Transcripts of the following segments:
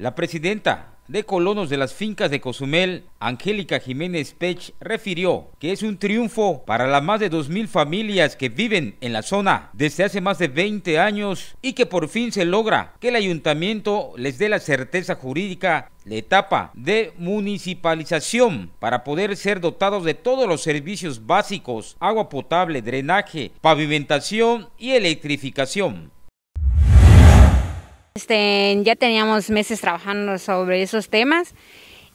La presidenta de colonos de las fincas de Cozumel, Angélica Jiménez Pech, refirió que es un triunfo para las más de 2.000 familias que viven en la zona desde hace más de 20 años y que por fin se logra que el ayuntamiento les dé la certeza jurídica la etapa de municipalización para poder ser dotados de todos los servicios básicos, agua potable, drenaje, pavimentación y electrificación. Este, ya teníamos meses trabajando sobre esos temas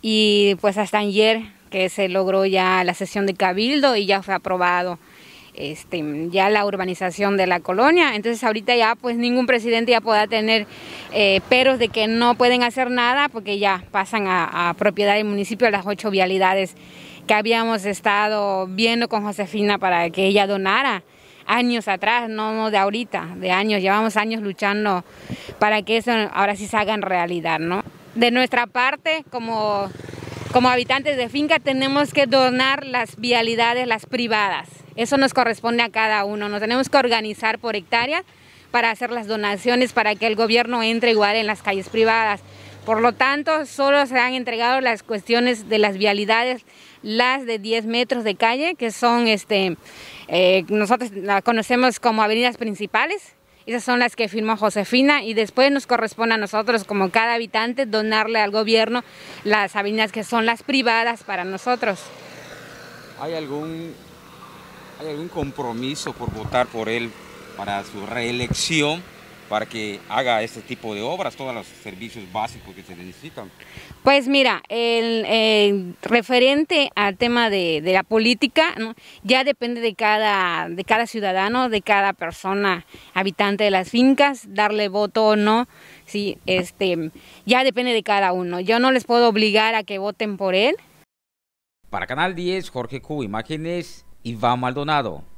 y pues hasta ayer que se logró ya la sesión de cabildo y ya fue aprobado este, ya la urbanización de la colonia. Entonces ahorita ya pues ningún presidente ya pueda tener eh, peros de que no pueden hacer nada porque ya pasan a, propiedad del municipio las ocho vialidades que habíamos estado viendo con Josefina para que ella donara años atrás, no de ahorita, de años, llevamos años luchando para que eso ahora sí se haga en realidad, ¿no? De nuestra parte, como, como habitantes de finca, tenemos que donar las vialidades, las privadas. Eso nos corresponde a cada uno. Nos tenemos que organizar por hectárea para hacer las donaciones, para que el gobierno entre igual en las calles privadas. Por lo tanto, solo se han entregado las cuestiones de las vialidades, las de 10 metros de calle, que son, este, eh, nosotros las conocemos como avenidas principales, esas son las que firmó Josefina y después nos corresponde a nosotros como cada habitante donarle al gobierno las avenidas que son las privadas para nosotros. ¿Hay algún, hay algún compromiso por votar por él para su reelección? para que haga este tipo de obras, todos los servicios básicos que se necesitan? Pues mira, el, eh, referente al tema de, la política, ya depende de cada, de cada ciudadano, de cada persona habitante de las fincas, darle voto o no, sí, este, ya depende de cada uno. Yo no les puedo obligar a que voten por él. Para Canal 10, Jorge Q, imágenes Iván Maldonado.